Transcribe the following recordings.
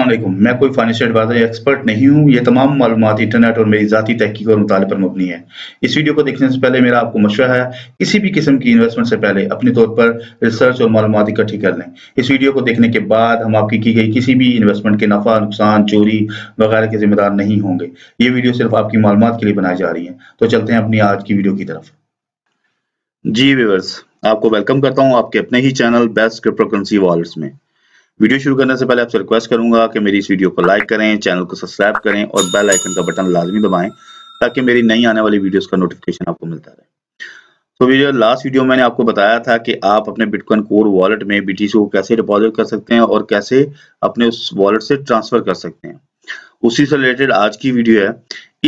असलम मैं कोई financial adviser या एक्सपर्ट नहीं हूँ ये तमाम मालूम इंटरनेट और मेरी ज़ाती तहकीक और मुताले पर मबनी है इस वीडियो को देखने से पहले मेरा आपको मशवरा है किसी भी किस्म की इन्वेस्टमेंट से पहले अपने तौर पर रिसर्च और मालूम इकट्ठी कर लें इस वीडियो को देखने के बाद हम आपकी की गई किसी भी इन्वेस्टमेंट के नफा नुकसान चोरी वगैरह के जिम्मेदार नहीं होंगे ये वीडियो सिर्फ आपकी मालूम के लिए बनाई जा रही है तो चलते हैं अपनी आज की वीडियो की तरफ जी व्यवर्स आपको वेलकम करता हूँ आपके अपने ही channel best crypto currency wallets में वीडियो शुरू करने से पहले आपसे रिक्वेस्ट करूंगा कि मेरी इस वीडियो को लाइक करें चैनल को सब्सक्राइब करें और बेल आइकन का बटन लाजमी दबाएं ताकि मेरी नई आने वाली वीडियोस का नोटिफिकेशन आपको मिलता रहे तो वीडियो लास्ट वीडियो मैंने आपको बताया था कि आप अपने बिटकॉइन कोर वॉलेट में बी को कैसे डिपॉजिट कर सकते हैं और कैसे अपने उस वॉलेट से ट्रांसफर कर सकते हैं उसी से रिलेटेड आज की वीडियो है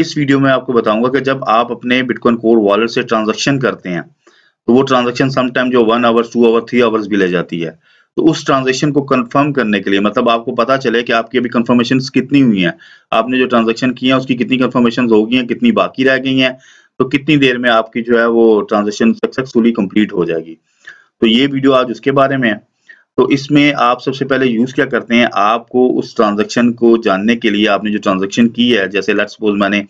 इस वीडियो में आपको बताऊंगा कि जब आप अपने बिटकॉइन कोर वॉलेट से ट्रांजेक्शन करते हैं तो वो ट्रांजेक्शन समटाइम जो one hours two hours three hours भी ले जाती है तो उस ट्रांजेक्शन को कंफर्म करने के लिए मतलब आपको पता चले कि आपकी अभी कंफर्मेशन कितनी हुई हैं आपने जो ट्रांजेक्शन की है उसकी कितनी कंफर्मेशन हो गई हैं कितनी बाकी रह गई हैं तो कितनी देर में आपकी जो है वो ट्रांजेक्शन सक्सेसफुली कंप्लीट हो जाएगी तो ये वीडियो आज उसके बारे में है तो इसमें आप सबसे पहले यूज क्या करते हैं आपको उस ट्रांजेक्शन को जानने के लिए आपने जो ट्रांजेक्शन की है जैसे लेट सपोज मैंने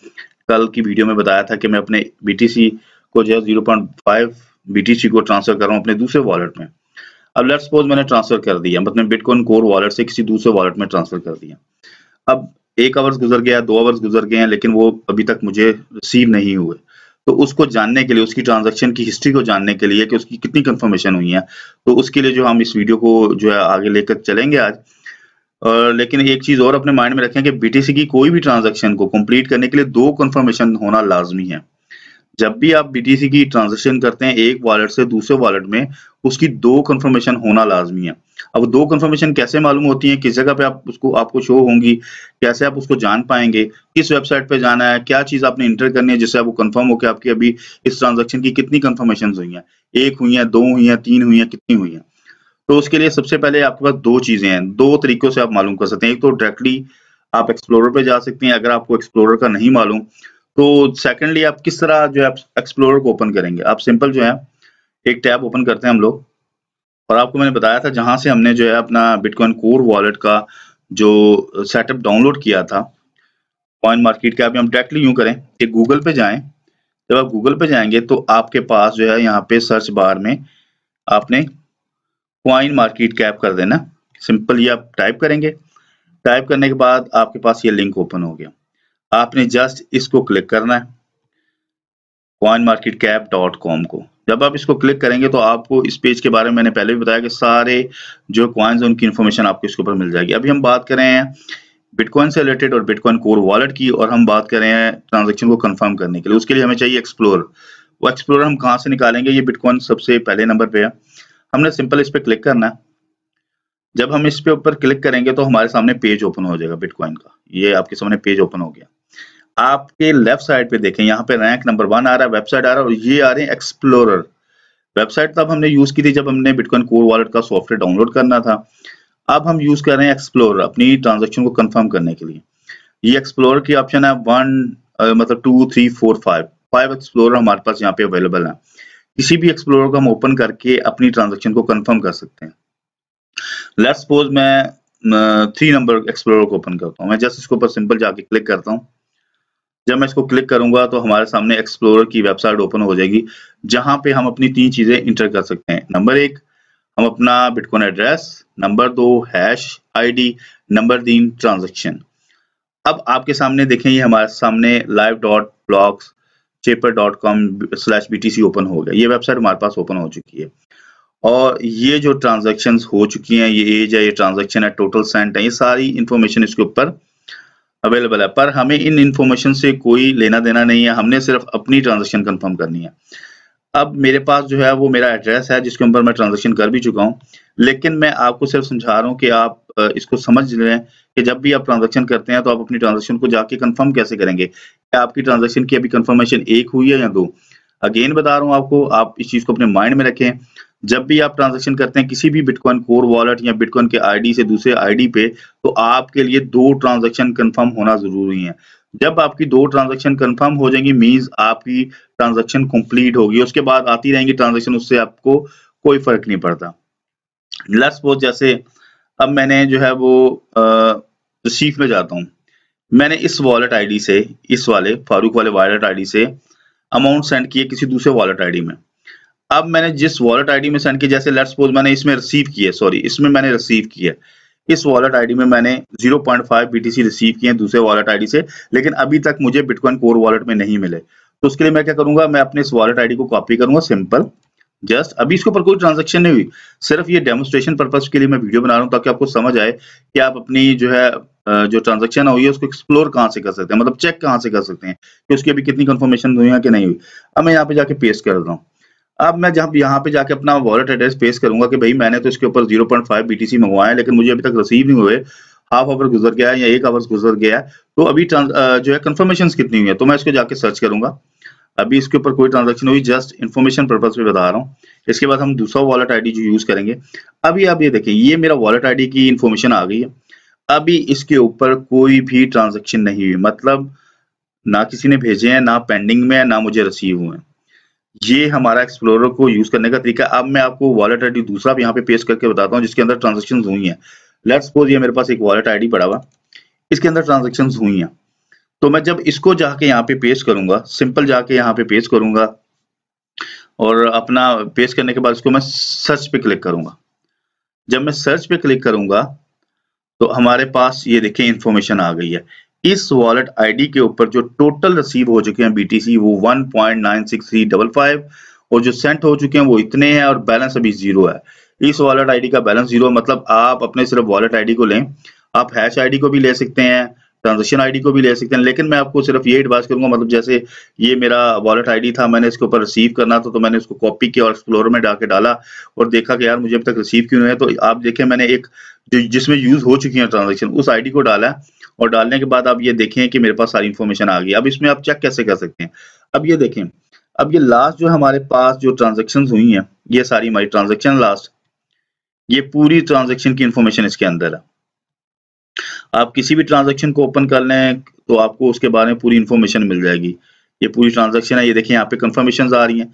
कल की वीडियो में बताया था कि मैं अपने बी को जो है जीरो पॉइंट फाइव बीटीसी को ट्रांसफर कर रहा हूँ अपने दूसरे वॉलेट में अब लेट सपोज मैंने ट्रांसफर कर दिया मतलब बिटकॉइन कोर वॉलेट से किसी दूसरे वॉलेट में ट्रांसफर कर दिया अब एक आवर्स गुजर गया दो आवर्स गुजर गए हैं लेकिन वो अभी तक मुझे रिसीव नहीं हुए तो उसको जानने के लिए उसकी ट्रांजैक्शन की हिस्ट्री को जानने के लिए कि उसकी कितनी कंफर्मेशन हुई है तो उसके लिए जो हम इस वीडियो को जो है आगे लेकर चलेंगे आज और लेकिन एक चीज और अपने माइंड में रखें कि बीटीसी की कोई भी ट्रांजैक्शन को कंप्लीट करने के लिए दो कंफर्मेशन होना लाजमी है जब भी आप बीटीसी की ट्रांजेक्शन करते हैं एक वॉलेट से दूसरे वॉलेट में उसकी दो कंफर्मेशन होना लाजमी है अब दो कंफर्मेशन कैसे मालूम होती है किस जगह पे आप उसको आपको शो होंगी कैसे आप उसको जान पाएंगे किस वेबसाइट पे जाना है क्या चीज आपने इंटर करनी है जिससे आपको कंफर्म हो आपकी अभी इस ट्रांजेक्शन की कितनी कंफर्मेशन हुई हैं एक हुई है दो हुई है तीन हुई है कितनी हुई है तो उसके लिए सबसे पहले आपके पास दो चीजें हैं दो तरीकों से आप मालूम कर सकते हैं एक तो डायरेक्टली आप एक्सप्लोरर पे जा सकते हैं अगर आपको एक्सप्लोरर का नहीं मालूम तो सेकेंडली आप किस तरह जो है एक्सप्लोरर को ओपन करेंगे आप सिंपल जो है एक टैब ओपन करते हैं हम लोग और आपको मैंने बताया था जहां से हमने जो है अपना बिटकॉइन कोर वॉलेट का जो सेटअप डाउनलोड किया था कॉइन मार्केट कैप में हम डायरेक्टली यूं करें कि गूगल पे जाएं जब आप गूगल पे जाएंगे तो आपके पास जो है यहाँ पे सर्च बार में आपने क्वाइन मार्केट कैप कर देना सिंपल ये आप टाइप करेंगे टाइप करने के बाद आपके पास ये लिंक ओपन हो गया आपने जस्ट इसको क्लिक करना है coin market cap dot com को जब आप इसको क्लिक करेंगे तो आपको इस पेज के बारे में मैंने पहले भी बताया कि सारे जो क्वाइंस हैं उनकी इन्फॉर्मेशन आपको इसके ऊपर मिल जाएगी अभी हम बात कर रहे हैं बिटकॉइन से रिलेटेड और बिटकॉइन कोर वॉलेट की और हम बात कर रहे हैं ट्रांजेक्शन को कंफर्म करने के लिए उसके लिए हमें चाहिए एक्सप्लोर वो एक्सप्लोर हम कहाँ से निकालेंगे ये बिटकॉइन सबसे पहले नंबर पे है हमने सिंपल इस पर क्लिक करना है जब हम इस पे ऊपर क्लिक करेंगे तो हमारे सामने पेज ओपन हो जाएगा बिटकॉइन का ये आपके सामने पेज ओपन हो गया आपके लेफ्ट साइड पे देखें यहाँ पे रैंक नंबर वन आ रहा है वेबसाइट आ रहा है और ये आ रहे हैं एक्सप्लोरर वेबसाइट तब हमने यूज की थी जब हमने बिटकॉइन कोर वॉलेट का सॉफ्टवेयर डाउनलोड करना था अब हम यूज कर रहे हैं एक्सप्लोरर अपनी ट्रांजेक्शन को कन्फर्म करने के लिए ये एक्सप्लोर की ऑप्शन है वन मतलब two three four five five explore हमारे पास यहाँ पे अवेलेबल है किसी भी एक्सप्लोरर को हम ओपन करके अपनी ट्रांजेक्शन को कन्फर्म कर सकते हैं लेट्स सपोज मैं थ्री नंबर एक्सप्लोरर को ओपन करता हूँ मैं जस्ट इसके ऊपर सिंपल जाके क्लिक करता हूँ जब मैं इसको क्लिक करूंगा तो हमारे सामने एक्सप्लोरर की वेबसाइट ओपन हो जाएगी जहां पे हम अपनी तीन चीजें इंटर कर सकते हैं नंबर एक हम अपना बिटकॉइन एड्रेस नंबर दो हैश आईडी नंबर तीन ट्रांजेक्शन अब आपके सामने देखें ये हमारे सामने live dot blocks cypher dot com slash B T C open हो गया ये वेबसाइट हमारे पास ओपन हो चुकी है और ये जो ट्रांजेक्शन हो चुकी हैं ये एज है ये ट्रांजेक्शन है टोटल सेंट है ये सारी इंफॉर्मेशन इसके ऊपर अवेलेबल है पर हमें इन इन्फॉर्मेशन से कोई लेना देना नहीं है हमने सिर्फ अपनी ट्रांजेक्शन कंफर्म करनी है अब मेरे पास जो है वो मेरा एड्रेस है जिसके ऊपर मैं ट्रांजेक्शन कर भी चुका हूँ लेकिन मैं आपको सिर्फ समझा रहा हूँ कि आप इसको समझ लें कि जब भी आप ट्रांजेक्शन करते हैं तो आप अपनी ट्रांजेक्शन को जाके कंफर्म कैसे करेंगे क्या आपकी ट्रांजेक्शन की अभी कंफर्मेशन एक हुई है या दो अगेन बता रहा हूँ आपको आप इस चीज़ को अपने माइंड में रखें जब भी आप ट्रांजेक्शन करते हैं किसी भी बिटकॉइन कोर वॉलेट या बिटकॉइन के आईडी से दूसरे आईडी पे तो आपके लिए दो ट्रांजेक्शन कंफर्म होना जरूरी है जब आपकी दो ट्रांजेक्शन कंफर्म हो जाएंगी मींस आपकी ट्रांजेक्शन कंप्लीट होगी उसके बाद आती रहेंगी ट्रांजेक्शन उससे आपको कोई फर्क नहीं पड़ता लेट्स सपोज जैसे अब मैंने जो है वो रसीफ में जाता हूँ मैंने इस वॉलेट आई से इस वाले फारूक वाले वॉलेट आई से अमाउंट सेंड किए किसी दूसरे वॉलेट आई में अब मैंने जिस वॉलेट आईडी में सेंड की जैसे लेट्स सपोज मैंने इसमें रिसीव किया सॉरी इसमें मैंने रिसीव किया इस वॉलेट आईडी में मैंने 0.5 पॉइंट रिसीव किए हैं दूसरे वॉलेट आईडी से लेकिन अभी तक मुझे बिटकॉइन कोर वॉलेट में नहीं मिले तो उसके लिए मैं क्या करूंगा मैं अपने इस वॉलेट आईडी को कॉपी करूंगा सिंपल जस्ट अभी इसके ऊपर कोई ट्रांजेक्शन नहीं हुई सिर्फ ये डेमोस्ट्रेशन पर्पज के लिए मैं वीडियो बना रहा हूँ ताकि आपको समझ आए कि आप अपनी जो है जो ट्रांजेक्शन हुई है उसको एक्सप्लोर कहाँ से कर सकते हैं मतलब चेक कहाँ से कर सकते हैं कि उसकी अभी कितनी कंफर्मेशन हुई है कि नहीं हुई अब मैं यहाँ पे जाके पेस्ट कर रहा हूँ अब मैं जब यहाँ पे जाके अपना वॉलेट एड्रेस पेश करूंगा कि भाई मैंने तो इसके ऊपर 0.5 पॉइंट सी मंगवाया है लेकिन मुझे अभी तक रिसीव नहीं हुए हाफ आवर गुजर गया है या एक आवर गुजर गया है तो अभी जो है कन्फर्मेशन कितनी हुई है तो मैं इसको जाके सर्च करूंगा अभी इसके ऊपर कोई ट्रांजेक्शन हुई जस्ट इन्फॉर्मेशन पर्पज पे बता रहा हूँ इसके बाद हम दूसरा वॉलेट डी जो यूज करेंगे अभी आप ये देखें ये मेरा वॉलेट डी की इन्फॉर्मेशन आ गई है अभी इसके ऊपर कोई भी ट्रांजेक्शन नहीं हुई मतलब ना किसी ने भेजे हैं ना पेंडिंग में है ना मुझे रिसीव हुए हैं ये हमारा एक्सप्लोरर को यूज करने का तरीका अब मैं आपको वॉलेट आईडी दूसरा भी यहाँ पे पेश करके बताता हूँ जिसके अंदर ट्रांजेक्शन हुई है लेट सपोज ये मेरे पास एक वॉलेट आईडी पड़ा हुआ इसके अंदर ट्रांजेक्शन हुई है तो मैं जब इसको जाके यहाँ पे पेश करूंगा सिंपल जाके यहाँ पे पेश करूंगा और अपना पेश करने के बाद इसको मैं सर्च पे क्लिक करूंगा जब मैं सर्च पे क्लिक करूंगा तो हमारे पास ये देखिए इन्फॉर्मेशन आ गई है इस वॉलेट आईडी के ऊपर जो टोटल रिसीव हो चुके हैं बीटीसी वो फाइव और जो सेंट हो चुके हैं वो इतने हैं और बैलेंस अभी जीरो है इस वॉलेट आईडी का बैलेंस जीरो मतलब आप अपने सिर्फ वॉलेट आईडी को लें आप हैश आईडी को भी ले सकते हैं ट्रांजेक्शन आईडी को भी ले सकते हैं लेकिन मैं आपको सिर्फ ये एडवाइस करूंगा मतलब जैसे ये मेरा वॉलेट आईडी था मैंने इसके ऊपर रिसीव करना था तो मैंने इसको कॉपी किया और एक्सप्लोर में डाके डाला और देखा कि यार मुझे अब तक रिसीव क्यों नहीं है तो आप देखें मैंने एक जिसमें यूज हो चुकी है ट्रांजेक्शन उस आईडी को डाला है और डालने के बाद आप ये देखें कि मेरे पास सारी इन्फॉर्मेशन आ गई अब इसमें आप चेक कैसे कर सकते हैं अब ये देखें अब ये लास्ट जो हमारे पास जो ट्रांजेक्शन हुई हैं ये सारी हमारी ट्रांजेक्शन लास्ट ये पूरी ट्रांजेक्शन की इन्फॉर्मेशन इसके अंदर है आप किसी भी ट्रांजेक्शन को ओपन कर लें तो आपको उसके बारे में पूरी इन्फॉर्मेशन मिल जाएगी ये पूरी ट्रांजेक्शन है ये देखिए यहाँ पे कन्फर्मेशन आ रही हैं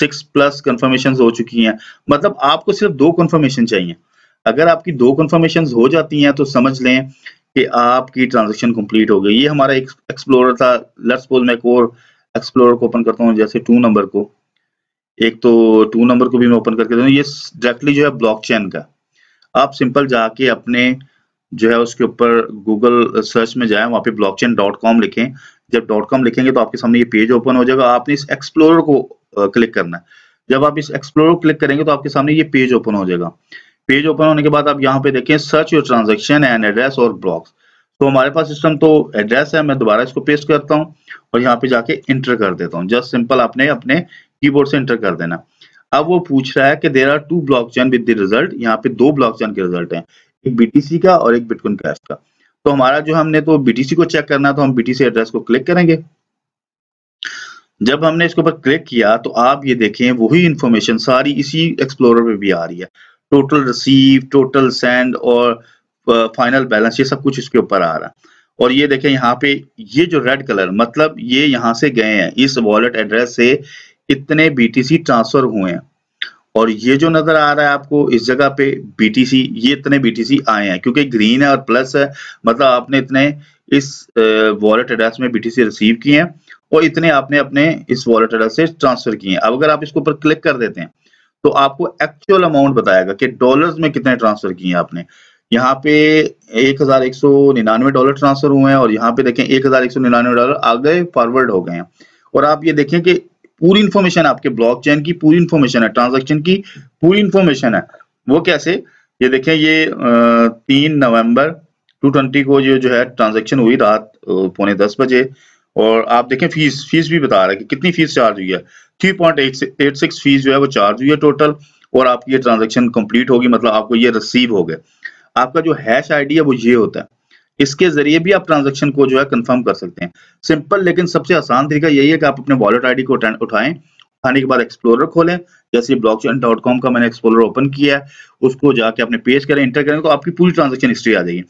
सिक्स प्लस कन्फर्मेशन हो चुकी हैं मतलब आपको सिर्फ दो कन्फर्मेशन चाहिए अगर आपकी दो कन्फर्मेशन हो जाती हैं तो समझ लें कि आपकी ट्रांजेक्शन कंप्लीट हो गई ये हमारा एक एक्सप्लोरर था लेट्स सपोज मैं एक और एक्सप्लोरर को ओपन करता हूँ जैसे टू नंबर को एक तो टू नंबर को भी मैं ओपन करके ये डायरेक्टली जो है ब्लॉकचेन का आप सिंपल जाके अपने जो है उसके ऊपर गूगल सर्च में वहां पर पे ब्लॉकचेन डॉट कॉम लिखें जब डॉट कॉम लिखेंगे तो आपके सामने ये पेज ओपन हो जाएगा आपने इस एक्सप्लोरर को क्लिक करना है जब आप इस एक्सप्लोरर क्लिक करेंगे तो आपके सामने ये पेज ओपन हो जाएगा पेज ओपन होने के बाद आप यहाँ पे देखें search your transaction and address और ब्लॉक्स तो हमारे पास सिस्टम तो एड्रेस है मैं दोबारा इसको पेस्ट करता हूँ और यहाँ पे जाके इंटर कर देता हूँ जस्ट सिंपल आपने अपने कीबोर्ड से इंटर कर देना अब वो पूछ रहा है कि there are two block chain with the result यहाँ पे दो ब्लॉक चैन के रिजल्ट है एक बीटीसी का और एक बिटकॉइन कैश का तो हमारा जो हमने तो बीटीसी को चेक करना तो हम बीटीसी एड्रेस को क्लिक करेंगे जब हमने इसके ऊपर क्लिक किया तो आप ये देखें वही इन्फॉर्मेशन सारी इसी एक्सप्लोरर पे भी आ रही है टोटल रिसीव टोटल सेंड और फाइनल uh, बैलेंस ये सब कुछ इसके ऊपर आ रहा है और ये देखें यहाँ पे ये जो रेड कलर मतलब ये यहाँ से गए हैं इस वॉलेट एड्रेस से इतने बीटीसी ट्रांसफर हुए हैं और ये जो नजर आ रहा है आपको इस जगह पे बीटीसी ये इतने बीटीसी आए हैं क्योंकि ग्रीन है और प्लस है मतलब आपने इतने इस वॉलेट uh, एड्रेस में बीटीसी रिसीव किए हैं और इतने आपने अपने इस वॉलेट एड्रेस से ट्रांसफर किए हैं अब अगर आप इसके ऊपर क्लिक कर देते हैं तो आपको एक्चुअल अमाउंट बताएगा कि डॉलर्स में कितने ट्रांसफर किए हैं आपने यहाँ पे एक हजार एक सौ निन्यानवे डॉलर ट्रांसफर हुए हैं और यहाँ पे देखें एक हजार एक सौ निन्यानवे डॉलर आगे फॉरवर्ड हो गए हैं और आप ये देखें कि पूरी इंफॉर्मेशन आपके ब्लॉकचेन की पूरी इंफॉर्मेशन है ट्रांजेक्शन की पूरी इंफॉर्मेशन है वो कैसे ये देखें ये तीन नवम्बर टू ट्वेंटी को ये जो है ट्रांजेक्शन हुई रात पौने दस बजे और आप देखें फीस फीस भी बता रहा है कि कितनी फीस चार्ज हुई है three point eight six fees जो है वो चार्ज हुई है टोटल और आपकी ये ट्रांजेक्शन कंप्लीट होगी मतलब आपको ये रिसीव हो गए आपका जो हैश आईडी है वो ये होता है इसके जरिए भी आप ट्रांजेक्शन को जो है कंफर्म कर सकते हैं सिंपल लेकिन सबसे आसान तरीका यही है कि आप अपने वॉलेट आईडी को उठाएं उठाने के बाद एक्सप्लोरर खोलें जैसे ब्लॉकचेन डॉट कॉम का मैंने एक्सप्लोरर ओपन किया है उसको जाके अपने पेज करें इंटर करें तो आपकी पूरी ट्रांजेक्शन हिस्ट्री आ जाएगी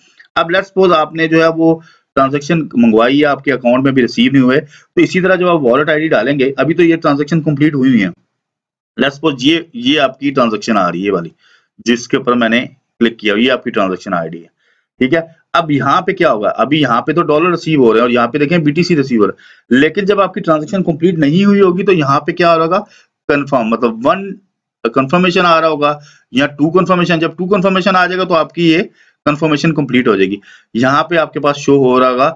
अब लेट्स सपोज आपने जो है वो ट्रांजेक्शन मंगवाई है आपके अकाउंट में भी रिसीव नहीं हुए तो इसी तरह जब आप वॉलेट आई डालेंगे अभी तो ये ट्रांजेक्शन कंप्लीट हुई है लेट्सपोज ये ये आपकी ट्रांजेक्शन आ रही है वाली जिसके ऊपर मैंने क्लिक किया ये आपकी ट्रांजेक्शन आई है ठीक है अब यहाँ पे क्या होगा अभी यहाँ पे तो डॉलर रिसीव हो रहे हैं और यहाँ पे देखें बीटीसी रिसीव हो रहा है लेकिन जब आपकी ट्रांजेक्शन कंप्लीट नहीं हुई होगी तो यहाँ पे क्या हो रहा होगा कन्फर्म मतलब वन कंफर्मेशन आ रहा होगा या टू कंफर्मेशन जब टू कंफर्मेशन आ जाएगा तो आपकी ये कंफर्मेशन कंप्लीट हो जाएगी यहाँ पे आपके पास शो हो रहा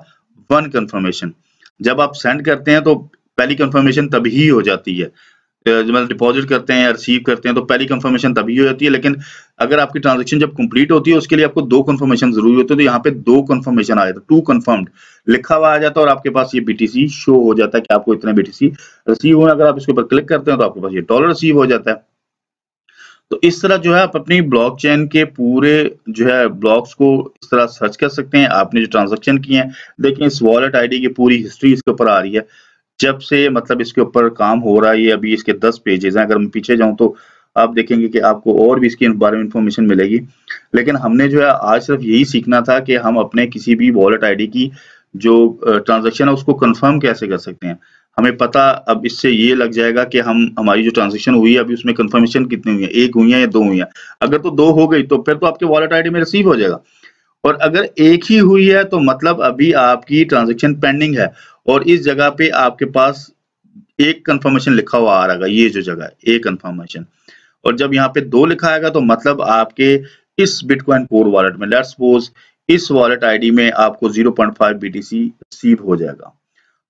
वन कंफर्मेशन जब आप सेंड करते हैं तो पहली कंफर्मेशन तभी हो जाती है मतलब डिपॉजिट करते हैं या रिसीव करते हैं तो पहली कंफर्मेशन तभी हो जाती है लेकिन अगर आपकी ट्रांजेक्शन जब कंप्लीट होती है उसके लिए आपको दो कंफर्मेशन जरूरी होती है तो यहाँ पे दो कंफर्मेशन आ जाता टू कंफर्म्ड लिखा हुआ आ जाता है और आपके पास ये बीटीसी शो हो जाता है कि आपको इतना बीटीसी रिसीव हुआ अगर आप इसके ऊपर क्लिक करते हैं तो आपके पास ये डॉलर रिसीव हो जाता है तो इस तरह जो है आप अपनी ब्लॉकचेन के पूरे जो है ब्लॉक्स को इस तरह सर्च कर सकते हैं आपने जो ट्रांजेक्शन किए हैं देखिए इस वॉलेट आईडी की पूरी हिस्ट्री इसके ऊपर आ रही है जब से मतलब इसके ऊपर काम हो रहा है ये अभी इसके दस पेजेस हैं अगर मैं पीछे जाऊं तो आप देखेंगे कि आपको और भी इसके बारे में इंफॉर्मेशन मिलेगी लेकिन हमने जो है आज सिर्फ यही सीखना था कि हम अपने किसी भी वॉलेट आई की जो ट्रांजेक्शन है उसको कंफर्म कैसे कर सकते हैं हमें पता अब इससे ये लग जाएगा कि हम हमारी जो ट्रांजेक्शन हुई है अभी उसमें कंफर्मेशन कितनी हुई है एक हुई है या दो हुई है अगर तो दो हो गई तो फिर तो आपके वॉलेट आईडी में रिसीव हो जाएगा और अगर एक ही हुई है तो मतलब अभी आपकी ट्रांजेक्शन पेंडिंग है और इस जगह पे आपके पास एक कन्फर्मेशन लिखा हुआ आ रहा है ये जो जगह है एक कन्फर्मेशन और जब यहाँ पे दो लिखा आएगा तो मतलब आपके इस बिटकॉइन कोर वॉलेट में लेट्स सपोज इस वॉलेट आईडी में आपको 0.5 सी रिसीव हो जाएगा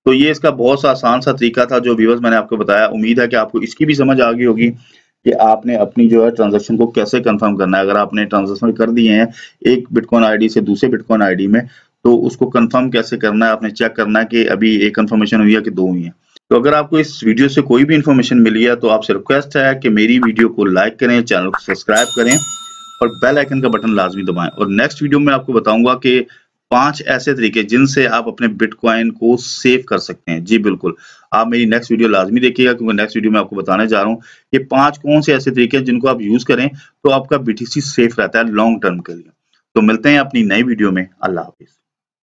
तो ये इसका बहुत सा आसान सा तरीका था जो व्यूवर्स मैंने आपको बताया उम्मीद है कि आपको इसकी भी समझ आ गई होगी कि आपने अपनी जो है ट्रांजेक्शन को कैसे कंफर्म करना है अगर आपने ट्रांजेक्शन कर दिए हैं एक बिटकॉइन आईडी से दूसरे बिटकॉइन आईडी में तो उसको कंफर्म कैसे करना है आपने चेक करना है कि अभी एक कंफर्मेशन हुई है कि दो हुई है तो अगर आपको इस वीडियो से कोई भी इन्फॉर्मेशन मिली है तो आपसे रिक्वेस्ट है कि मेरी वीडियो को लाइक करें चैनल को सब्सक्राइब करें और बेल आइकन का बटन लाजमी दबाएं और नेक्स्ट वीडियो में आपको बताऊंगा कि पांच ऐसे तरीके जिनसे आप अपने बिटकॉइन को सेव कर सकते हैं जी बिल्कुल आप मेरी नेक्स्ट वीडियो लाजमी देखिएगा क्योंकि नेक्स्ट वीडियो में आपको बताने जा रहा हूँ ये पांच कौन से ऐसे तरीके हैं जिनको आप यूज करें तो आपका बीटीसी सेफ रहता है लॉन्ग टर्म के लिए तो मिलते हैं अपनी नई वीडियो में अल्लाह हाफिज